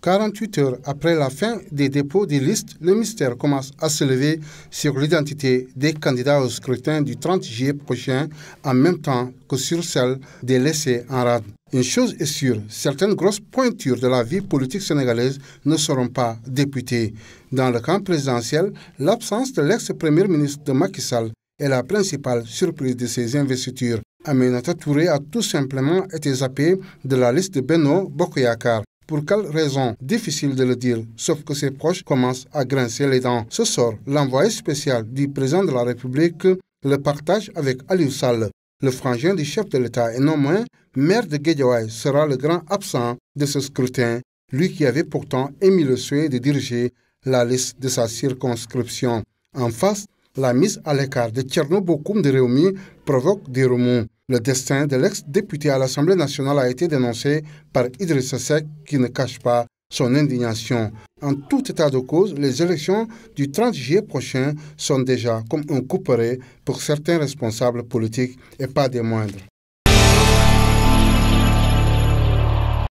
48 heures après la fin des dépôts des listes, le mystère commence à se lever sur l'identité des candidats au scrutin du 30 juillet prochain, en même temps que sur celle des laissés en rade. Une chose est sûre, certaines grosses pointures de la vie politique sénégalaise ne seront pas députées. Dans le camp présidentiel, l'absence de l'ex-premier ministre de Macky Sall est la principale surprise de ces investitures. Aminata Touré a tout simplement été zappée de la liste de Beno Bokoyakar. Pour quelle raison Difficile de le dire, sauf que ses proches commencent à grincer les dents. Ce sort, l'envoyé spécial du président de la République le partage avec Aliou Sall. Le frangin du chef de l'État et non moins maire de Guédiouaï sera le grand absent de ce scrutin, lui qui avait pourtant émis le souhait de diriger la liste de sa circonscription. En face, la mise à l'écart de Tchernobokoum de Réumi provoque des remous. Le destin de l'ex-député à l'Assemblée nationale a été dénoncé par Idriss Sassek qui ne cache pas son indignation. En tout état de cause, les élections du 30 juillet prochain sont déjà comme un couperet pour certains responsables politiques et pas des moindres.